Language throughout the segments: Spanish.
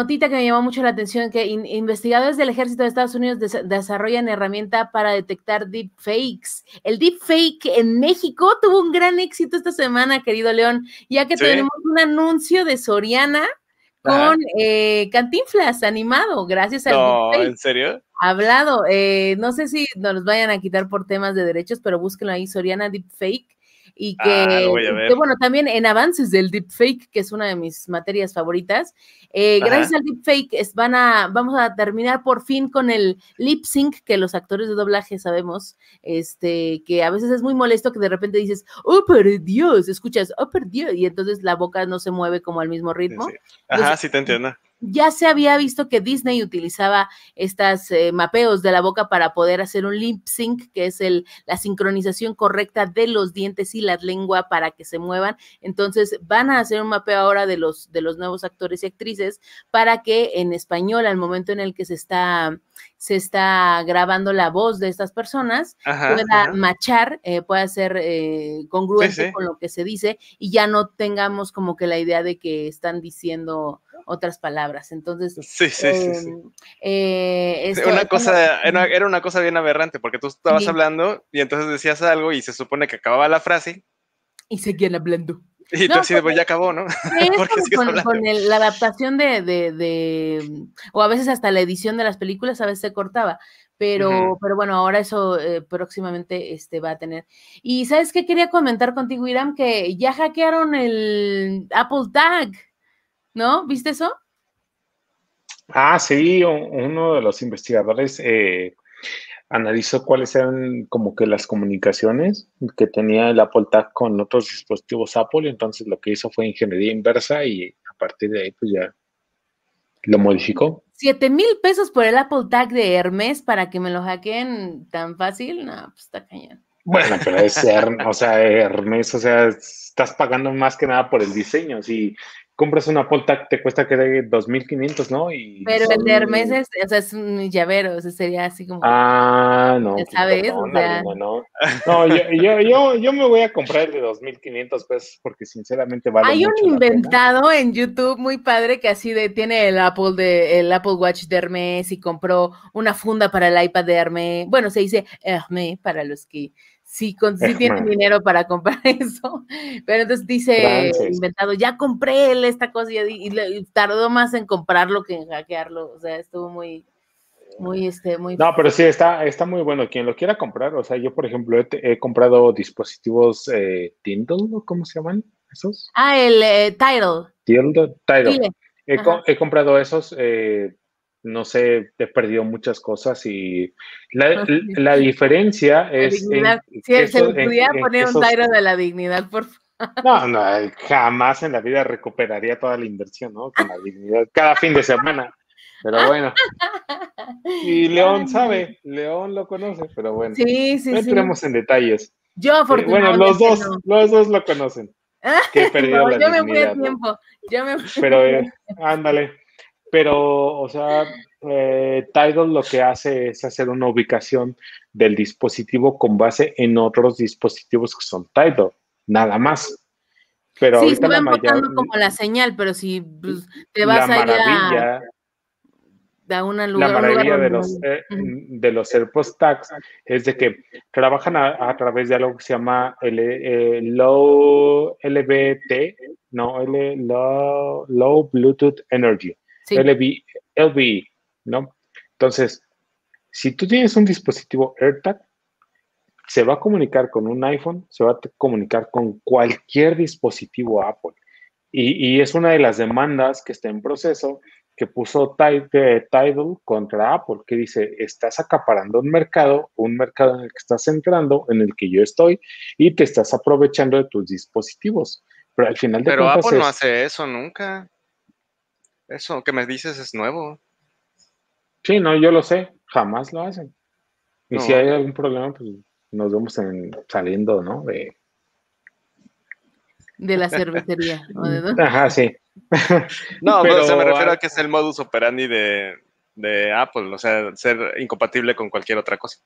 notita que me llamó mucho la atención, que investigadores del ejército de Estados Unidos desarrollan herramienta para detectar deepfakes. El deepfake en México tuvo un gran éxito esta semana, querido León, ya que tenemos un anuncio de Soriana con eh, Cantinflas animado, gracias a... No, ¿en serio? Hablado, eh, no sé si nos vayan a quitar por temas de derechos, pero búsquenlo ahí, Soriana Deepfake y ah, que, bueno, también en avances del deepfake, que es una de mis materias favoritas, eh, gracias al deepfake es, van a, vamos a terminar por fin con el lip sync que los actores de doblaje sabemos, este, que a veces es muy molesto que de repente dices, oh, por Dios, escuchas, oh, por Dios, y entonces la boca no se mueve como al mismo ritmo. Ajá, sí te entiendo ya se había visto que Disney utilizaba Estos eh, mapeos de la boca para poder hacer un lip sync, que es el, la sincronización correcta de los dientes y la lengua para que se muevan. Entonces van a hacer un mapeo ahora de los, de los nuevos actores y actrices para que en español, al momento en el que se está, se está grabando la voz de estas personas, pueda machar, eh, pueda ser eh, congruente con lo que se dice y ya no tengamos como que la idea de que están diciendo otras palabras. Entonces, sí, sí, sí, em, eh, una cosa, era, una cosa bien aberrante, porque tú estabas hablando y entonces decías algo y se supone que acababa la frase. Y seguían hablando. Y tú así pues ya acabó, ¿no? con, con la adaptación de, de, o a veces hasta la edición de las películas a veces se cortaba, pero, pero bueno, ahora eso eh, próximamente este, va a tener. Y ¿sabes qué quería comentar contigo, Iram? Que ya hackearon el Apple Tag. ¿no? ¿Viste eso? Ah, sí, uno de los investigadores eh, analizó cuáles eran como que las comunicaciones que tenía el Apple Tag con otros dispositivos Apple, entonces lo que hizo fue ingeniería inversa y a partir de ahí pues ya lo modificó. Siete mil pesos por el Apple Tag de Hermes para que me lo hackeen tan fácil, no, pues está cañón. Bueno, pero es Hermes, o sea, Hermes, o sea, estás pagando más que nada por el diseño. sí compras una polta te cuesta que de 2.500, ¿no? Pero el de Hermes es, o sea, es un llavero, o sea, sería así como... Ah, no. ¿Sabes? no, yo, yo, yo, me voy a comprar el de 2.500 pesos porque sinceramente vale Hay un inventado en YouTube muy padre que así de, tiene el Apple, de, el Apple Watch de Hermes y compró una funda para el iPad de Hermes. Bueno, se dice Hermes para los que Sí, con, eh, dinero para comprar eso. Pero entonces dice inventado, ya compré él esta cosa y, tardó más en comprarlo que en hackearlo. O sea, estuvo muy, muy, este, muy... No, pero sí, está, está muy bueno. Quien lo quiera comprar, o sea, yo, por ejemplo, he, comprado dispositivos eh, Tindle, ¿cómo se llaman esos? Ah, el eh, Tidal. Tidal, He, he, comprado esos eh, no sé, he perdió muchas cosas y la, ah, la diferencia es... si En se pudiera poner un de la dignidad, por favor. No, no, jamás en la vida recuperaría toda la inversión, ¿no? Con la dignidad, cada fin de semana. Pero bueno. Y León sabe, León lo conoce, pero bueno. Sí, sí, no entremos en detalles. Yo, eh, afortunadamente. bueno, los dos, los dos lo conocen. Que he perdido la yo dignidad, me fui a tiempo. Yo me fui. Pero eh, ándale. Pero, o sea, eh, Tidal lo que hace es hacer una ubicación del dispositivo con base en otros dispositivos que son Tidal, nada más. Pero sí, se va botando como la señal, pero si pues, te vas a allá a, una lugar. La maravilla de, los, eh, de los AirPods es de que trabajan a, través de algo que se llama eh, Low LBT, no, low, low Bluetooth Energy sí. LB, ¿no? Entonces, si tú tienes un dispositivo AirTag, se va a comunicar con un iPhone, se va a comunicar con cualquier dispositivo Apple. Y, es una de las demandas que está en proceso que puso eh, Tidal contra Apple, que dice, estás acaparando un mercado, un mercado en el que estás entrando, en el que yo estoy, y te estás aprovechando de tus dispositivos. Pero al final de Pero no hace eso nunca. Eso que me dices es nuevo. Sí, no, yo lo sé, jamás lo hacen. Y si hay algún problema, pues nos vemos saliendo, ¿no? De, la cervecería. ¿o de Ajá, sí. no, Pero, se me refiero a que es el modus operandi de Apple, o sea, ser incompatible con cualquier otra cosa.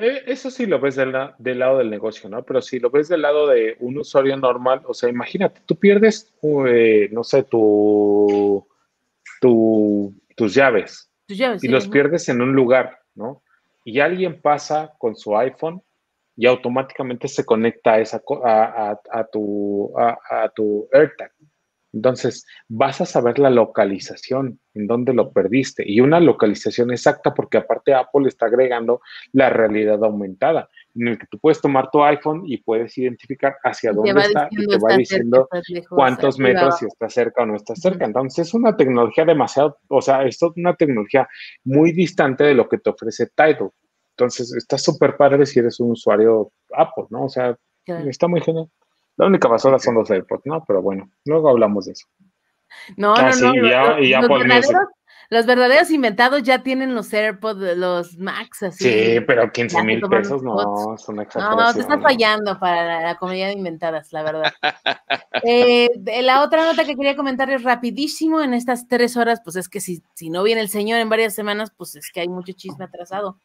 Eh, eso sí lo ves del, lado del negocio, ¿no? Pero si lo ves del lado de un usuario normal, o sea, imagínate, tú pierdes, eh, no sé, tus llaves. Tus Y los pierdes en un lugar, ¿no? Y alguien pasa con su iPhone y automáticamente se conecta esa, a, a, tu, a tu AirTag. Entonces, vas a saber la localización, en dónde lo perdiste, y una localización exacta, porque aparte Apple está agregando la realidad aumentada, en el que tú puedes tomar tu iPhone y puedes identificar hacia dónde está y te va diciendo cuántos metros, si está cerca o no está cerca. Entonces, es una tecnología demasiado, o sea, es una tecnología muy distante de lo que te ofrece Tidal. Entonces, está súper padre si eres un usuario Apple, ¿no? O sea, está muy genial. La única basura son los AirPods, ¿no? Pero bueno, luego hablamos de eso. No, no, no. los, verdaderos, inventados ya tienen los AirPods, los Max, así. Sí, pero 15 mil pesos, no, son exactamente. No, no, te están fallando para la, comunidad de inventadas, la verdad. Eh, la otra nota que quería comentar es rapidísimo, en estas tres horas, pues es que si, si no viene el señor en varias semanas, pues es que hay mucho chisme atrasado.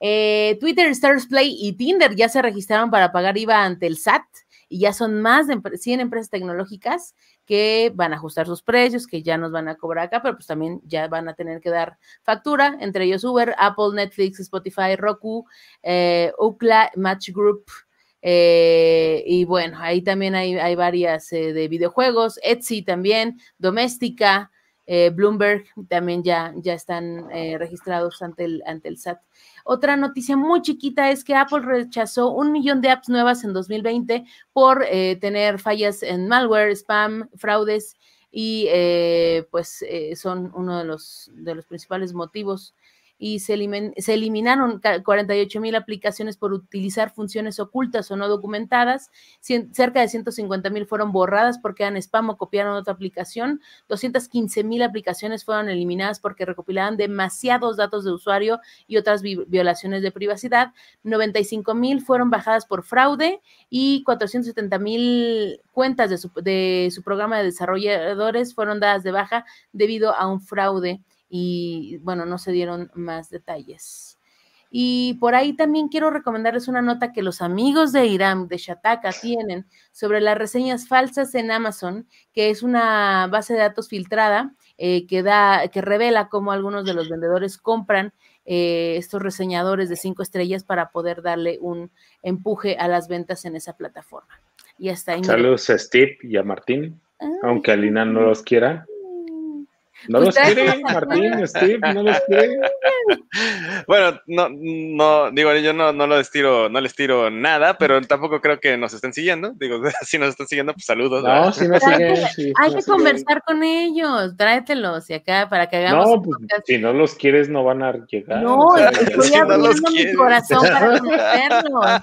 Eh, Twitter, Stars Play y Tinder ya se registraron para pagar IVA ante el SAT y ya son más de 100 empresas tecnológicas que van a ajustar sus precios, que ya nos van a cobrar acá, pero pues también ya van a tener que dar factura, entre ellos Uber, Apple, Netflix, Spotify, Roku, eh, Match Group, eh, y bueno, ahí también hay, varias eh, de videojuegos, Etsy también, Doméstica, eh, Bloomberg también ya, ya están eh, registrados ante el, ante el SAT. Otra noticia muy chiquita es que Apple rechazó un millón de apps nuevas en 2020 por eh, tener fallas en malware, spam, fraudes y pues son uno de los, de los principales motivos y se, eliminaron 48 mil aplicaciones por utilizar funciones ocultas o no documentadas, cerca de 150 mil fueron borradas porque eran spam o copiaron otra aplicación, 215 mil aplicaciones fueron eliminadas porque recopilaban demasiados datos de usuario y otras violaciones de privacidad, 95 mil fueron bajadas por fraude y 470 mil cuentas de su programa de desarrolladores fueron dadas de baja debido a un fraude y bueno, no se dieron más detalles. Y por ahí también quiero recomendarles una nota que los amigos de Iram, de Shataka, tienen sobre las reseñas falsas en Amazon, que es una base de datos filtrada eh, que, da, que revela cómo algunos de los vendedores compran eh, estos reseñadores de cinco estrellas para poder darle un empuje a las ventas en esa plataforma. Y hasta ahí. Saludos a Steve y a Martín, aunque Alina no los quiera. No los quiere, Martín, Steve, no los quiere. Bueno, no, no, digo, yo no, no les tiro, no les tiro nada, pero tampoco creo que nos estén siguiendo. Digo, si nos están siguiendo, pues saludos. No, si siguen, sí, Hay que conversar con ellos, tráetelos y acá para que hagamos. No, pues, si no los quieres, no van a llegar. No, estoy abriendo mi corazón para conocerlos.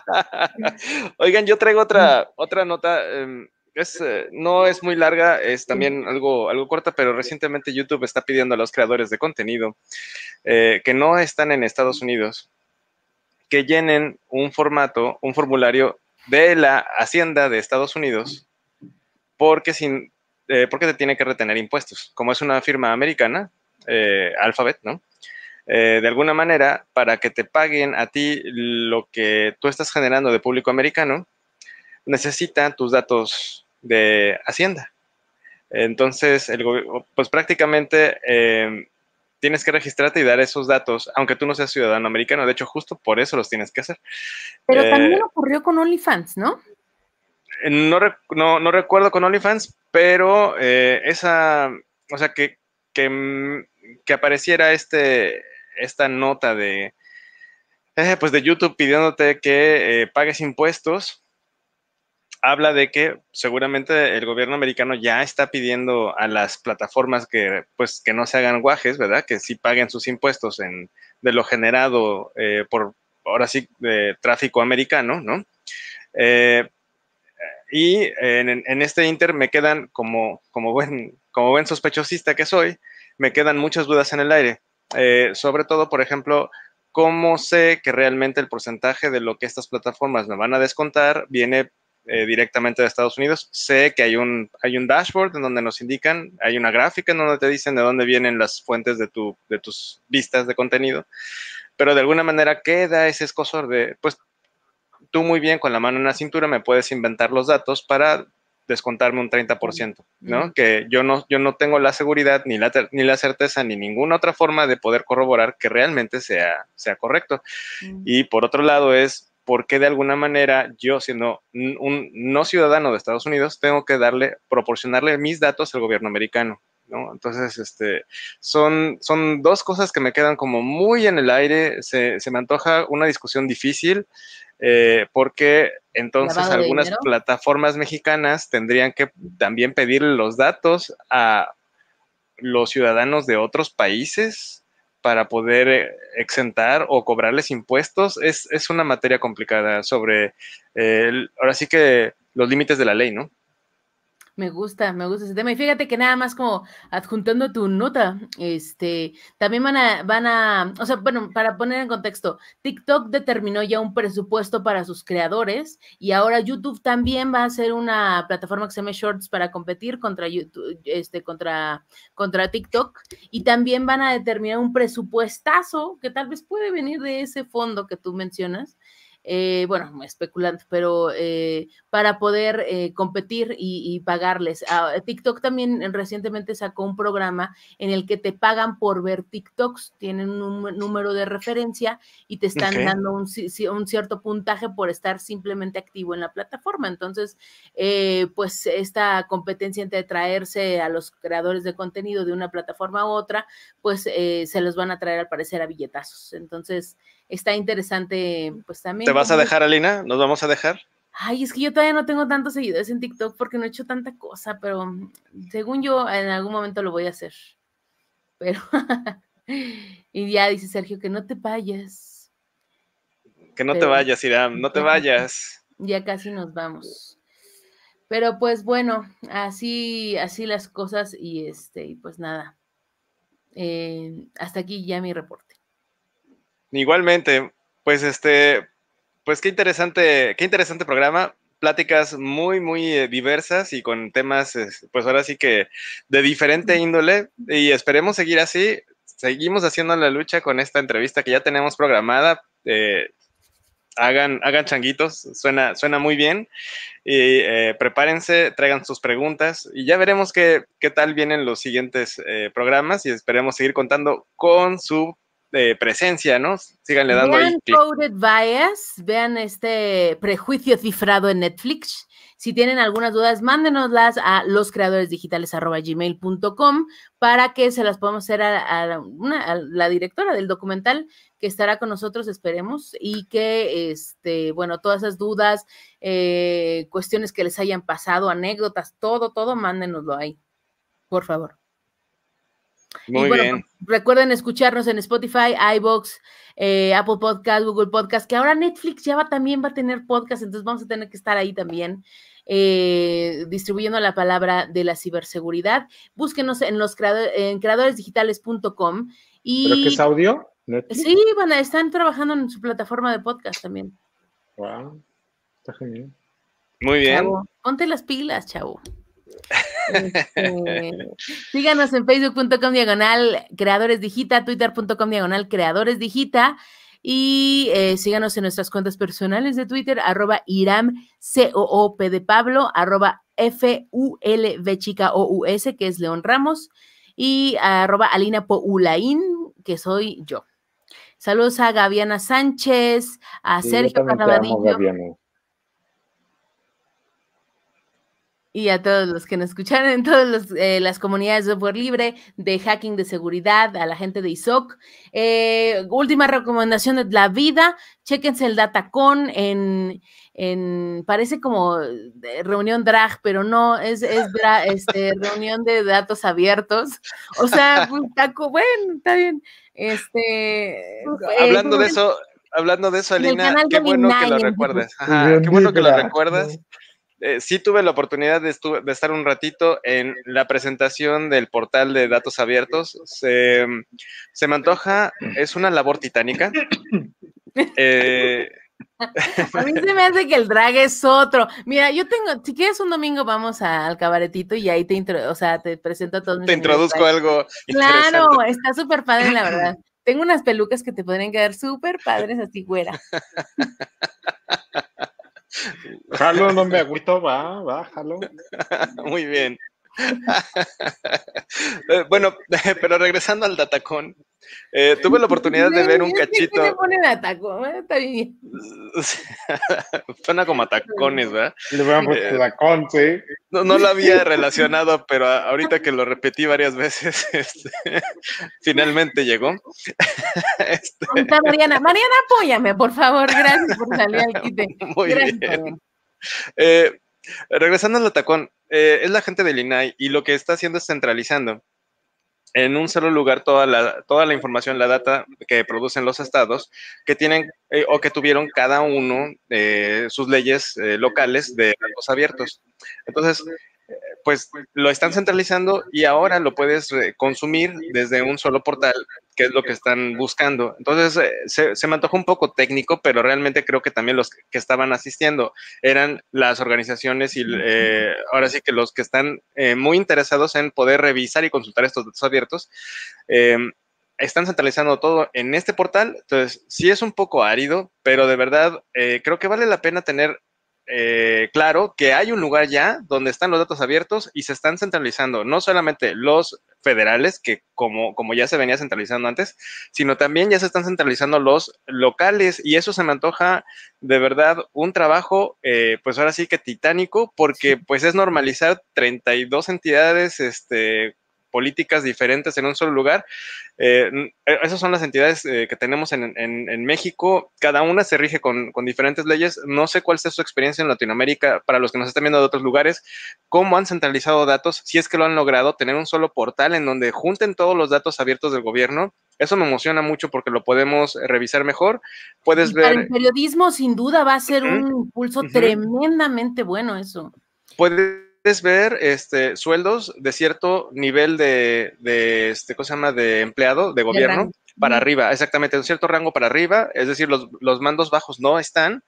Oigan, yo traigo otra, otra nota. Em, eh, no es muy larga, es también algo, algo corta, pero recientemente YouTube está pidiendo a los creadores de contenido eh, que no están en Estados Unidos que llenen un formato, un formulario de la Hacienda de Estados Unidos, porque, sin, eh, porque te tiene que retener impuestos. Como es una firma americana, Alphabet, ¿no? de alguna manera para que te paguen a ti lo que tú estás generando de público americano, necesitan tus datos de Hacienda. Entonces, el pues prácticamente eh, tienes que registrarte y dar esos datos, aunque tú no seas ciudadano americano. De hecho, justo por eso los tienes que hacer. Pero eh, también ocurrió con OnlyFans, ¿no? Eh, no, no, recuerdo con OnlyFans, pero esa, o sea, que, apareciera este, esta nota de, pues de YouTube pidiéndote que pagues impuestos habla de que seguramente el gobierno americano ya está pidiendo a las plataformas que, pues, que no se hagan guajes, ¿verdad? Que sí paguen sus impuestos en, de lo generado eh, por, ahora sí, de tráfico americano, ¿no? Eh, y en, este inter me quedan, como, como, buen, como buen sospechosista que soy, me quedan muchas dudas en el aire. Eh, sobre todo, por ejemplo, ¿cómo sé que realmente el porcentaje de lo que estas plataformas me van a descontar viene eh, directamente de Estados Unidos. Sé que hay un, hay un dashboard en donde nos indican, hay una gráfica en donde te dicen de dónde vienen las fuentes de, de tus vistas de contenido, pero de alguna manera queda ese escosor de, pues tú muy bien con la mano en la cintura me puedes inventar los datos para descontarme un 30%, ¿no? Mm. Mm. Que yo no, yo no tengo la seguridad ni la, ni la certeza ni ninguna otra forma de poder corroborar que realmente sea, sea correcto. Mm. Y por otro lado es, porque de alguna manera yo, siendo un no ciudadano de Estados Unidos, tengo que darle, proporcionarle mis datos al gobierno americano. ¿no? Entonces, este, son, son dos cosas que me quedan como muy en el aire. Se, me antoja una discusión difícil, eh, porque entonces algunas plataformas mexicanas tendrían que también pedir los datos a los ciudadanos de otros países para poder eh, exentar o cobrarles impuestos, es, una materia complicada sobre, eh, ahora sí que los límites de la ley, ¿no? Me gusta, me gusta ese tema. Y fíjate que nada más como adjuntando tu nota, este, también van a, van a, o sea, bueno, para poner en contexto, TikTok determinó ya un presupuesto para sus creadores y ahora YouTube también va a ser una plataforma que se llama Shorts para competir contra YouTube, este, contra, contra TikTok y también van a determinar un presupuestazo que tal vez puede venir de ese fondo que tú mencionas eh, bueno, muy especulante, pero eh, para poder eh, competir y, pagarles. Ah, TikTok también recientemente sacó un programa en el que te pagan por ver TikToks, tienen un número de referencia y te están dando un, un, cierto puntaje por estar simplemente activo en la plataforma. Entonces, pues esta competencia entre traerse a los creadores de contenido de una plataforma a otra, pues se los van a traer al parecer a billetazos. Entonces, está interesante, pues también. ¿Te vas a dejar, Alina? ¿Nos vamos a dejar? Ay, es que yo todavía no tengo tantos seguidores en TikTok porque no he hecho tanta cosa, pero mm, según yo, en algún momento lo voy a hacer. Pero. y ya dice Sergio que no te vayas. Que no te vayas, Irán, no te vayas. Ya casi nos vamos. Pero pues bueno, así, así las cosas y este, y pues nada. Eh, hasta aquí ya mi reporte. Igualmente, pues este, pues qué interesante, qué interesante programa pláticas muy, muy eh, diversas y con temas, este, pues ahora sí que de diferente índole. Y esperemos seguir así. Seguimos haciendo la lucha con esta entrevista que ya tenemos programada. Eh, hagan, hagan changuitos, suena, suena muy bien. Y eh, prepárense, traigan sus preguntas y ya veremos qué, qué tal vienen los siguientes programas y esperemos seguir contando con su presencia, ¿no? Síganle dando vean ahí. Coded Bias, vean este prejuicio cifrado en Netflix. Si tienen algunas dudas, mándenoslas a loscreadoresdigitales.gmail.com para que se las podamos hacer a, la directora del documental que estará con nosotros, esperemos, y que, este, bueno, todas esas dudas, eh, cuestiones que les hayan pasado, anécdotas, todo, todo, mándenoslo ahí, por favor. Muy bien. Recuerden escucharnos en Spotify, iBox, eh, Apple Podcast, Google Podcast, que ahora Netflix ya va también va a tener podcast, entonces vamos a tener que estar ahí también. Eh, distribuyendo la palabra de la ciberseguridad. Búsquenos en los creadores creadoresdigitales.com y ¿Pero que es audio? Sí, bueno, están trabajando en su plataforma de podcast también. Wow, está genial. Muy bien. ponte las pilas, chavo. Este, síganos en facebook.com diagonal creadores digita, twitter.com diagonal creadores digita y eh, síganos en nuestras cuentas personales de Twitter, arroba Iram, de Pablo, arroba f chica o que es León Ramos, y arroba Alina Poulain, que soy yo. Saludos a Gaviana Sánchez, a Sergio Carnavadillo. y a todos los que nos escucharon en todas eh, las comunidades de software libre, de hacking de seguridad, a la gente de ISOC. Eh, última recomendación de la vida, chéquense el Datacon en, en parece como eh, reunión drag, pero no, es, es este, reunión de datos abiertos. O sea, pues, taco, bueno, está bien. Este, pues, eh, hablando de pues, eso, hablando de eso, Alina, qué bueno que lo recuerdas. qué bueno que lo recuerdas. Eh, sí tuve la oportunidad de, estar un ratito en la presentación del portal de datos abiertos. Se, me antoja, es una labor titánica. Eh, a mí se me hace que el drag es otro. Mira, yo tengo, si quieres un domingo vamos al cabaretito y ahí te, o sea, te presento a todos. Mis te introduzco algo. Claro, está súper padre, la verdad. Tengo unas pelucas que te podrían quedar súper padres así, fuera. Jalo, no me gustado, va, va, jalo. Muy bien. Eh, bueno, pero regresando al Datacón, eh, tuve la oportunidad de ver un cachito. ¿Qué ponen ¿eh? Está bien. Suena como atacones, ¿verdad? Le sí. No, lo había relacionado, pero ahorita que lo repetí varias veces, este, finalmente llegó. Este, Mariana, Mariana, apóyame, por favor. Gracias por salir al quite. Muy bien. Regresando al atacón, eh, es la gente del INAI y lo que está haciendo es centralizando en un solo lugar toda la, toda la información, la data que producen los estados, que tienen eh, o que tuvieron cada uno eh, sus leyes locales de datos abiertos. Entonces, pues lo están centralizando y ahora lo puedes consumir desde un solo portal, que es lo que están buscando. Entonces, eh, se, me antojó un poco técnico, pero realmente creo que también los que estaban asistiendo eran las organizaciones y eh, ahora sí que los que están eh, muy interesados en poder revisar y consultar estos datos abiertos. están centralizando todo en este portal, entonces sí es un poco árido, pero de verdad creo que vale la pena tener eh, claro que hay un lugar ya donde están los datos abiertos y se están centralizando, no solamente los federales, que como, como ya se venía centralizando antes, sino también ya se están centralizando los locales y eso se me antoja de verdad un trabajo, eh, pues ahora sí que titánico, porque pues es normalizar 32 entidades, este, políticas diferentes en un solo lugar. Eh, eh, esas son las entidades eh, que tenemos en, México. Cada una se rige con, diferentes leyes. No sé cuál sea su experiencia en Latinoamérica para los que nos están viendo de otros lugares. ¿Cómo han centralizado datos? Si es que lo han logrado, tener un solo portal en donde junten todos los datos abiertos del gobierno. Eso me emociona mucho porque lo podemos revisar mejor. Puedes ver. Para el periodismo, sin duda, va a ser un impulso tremendamente bueno eso. Puedes Puedes ver este, sueldos de cierto nivel de, este, De empleado, de gobierno, para arriba, exactamente, un cierto rango para arriba, es decir, los, mandos bajos no están,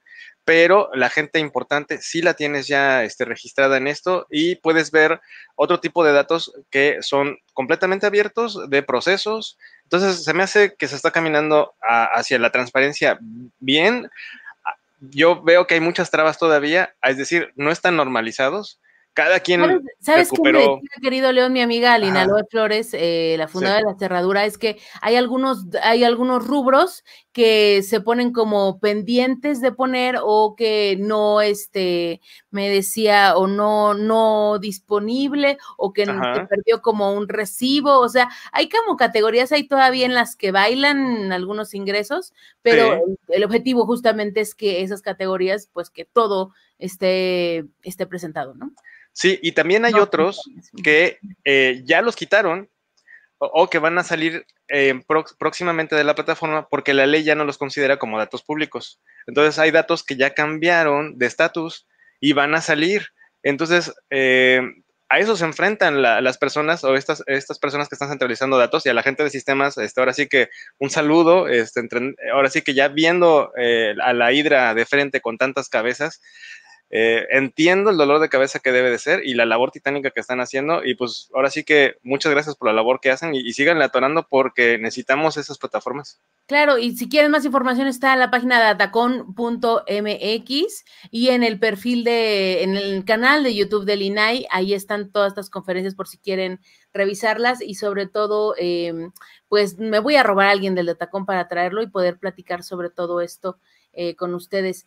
pero la gente importante sí la tienes ya este, registrada en esto y puedes ver otro tipo de datos que son completamente abiertos de procesos. Entonces, se me hace que se está caminando hacia la transparencia bien. Yo veo que hay muchas trabas todavía, es decir, no están normalizados cada quien. ¿Sabes, sabes querido León, mi amiga Alina Flores, eh, la fundadora de la cerradura, es que hay algunos, hay algunos rubros que se ponen como pendientes de poner o que no, este, me decía, o no, no disponible, o que se perdió como un recibo, o sea, hay como categorías ahí todavía en las que bailan algunos ingresos, pero el, objetivo justamente es que esas categorías, pues que todo esté, esté presentado, ¿no? Sí, y también hay otros que eh, ya los quitaron, o que van a salir eh, próximamente de la plataforma porque la ley ya no los considera como datos públicos. Entonces hay datos que ya cambiaron de estatus y van a salir. Entonces, eh, a eso se enfrentan las personas o estas, estas personas que están centralizando datos y a la gente de sistemas, este, ahora sí que un saludo, este, ahora sí que ya viendo eh, a la hidra de frente con tantas cabezas, eh, entiendo el dolor de cabeza que debe de ser y la labor titánica que están haciendo y pues ahora sí que muchas gracias por la labor que hacen y, y sigan atorando porque necesitamos esas plataformas. Claro, y si quieren más información está en la página de atacón.mx y en el perfil de, en el canal de YouTube del INAI, ahí están todas estas conferencias por si quieren revisarlas y sobre todo, em, pues me voy a robar a alguien del Atacón para traerlo y poder platicar sobre todo esto eh, con ustedes.